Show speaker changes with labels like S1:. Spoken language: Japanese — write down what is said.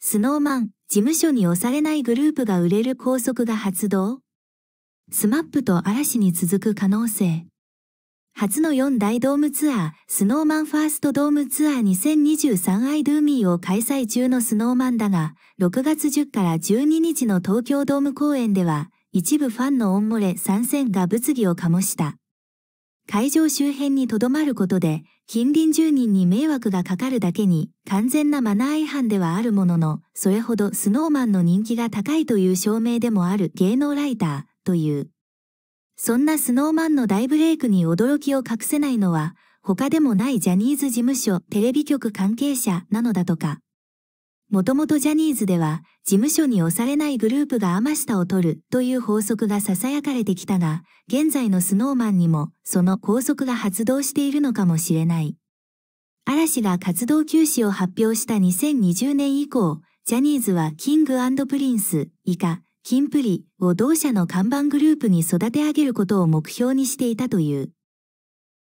S1: スノーマン、事務所に押されないグループが売れる拘束が発動スマップと嵐に続く可能性。初の4大ドームツアー、スノーマンファーストドームツアー2 0 2 3アイドゥーミーを開催中のスノーマンだが、6月10から12日の東京ドーム公演では、一部ファンのオン漏れ参戦が物議を醸した。会場周辺にとどまることで、近隣住人に迷惑がかかるだけに、完全なマナー違反ではあるものの、それほどスノーマンの人気が高いという証明でもある芸能ライター、という。そんなスノーマンの大ブレイクに驚きを隠せないのは、他でもないジャニーズ事務所、テレビ局関係者なのだとか。もともとジャニーズでは、事務所に押されないグループが天下を取るという法則が囁かれてきたが、現在のスノーマンにもその法則が発動しているのかもしれない。嵐が活動休止を発表した2020年以降、ジャニーズはキングプリンス以下、キンプリを同社の看板グループに育て上げることを目標にしていたという。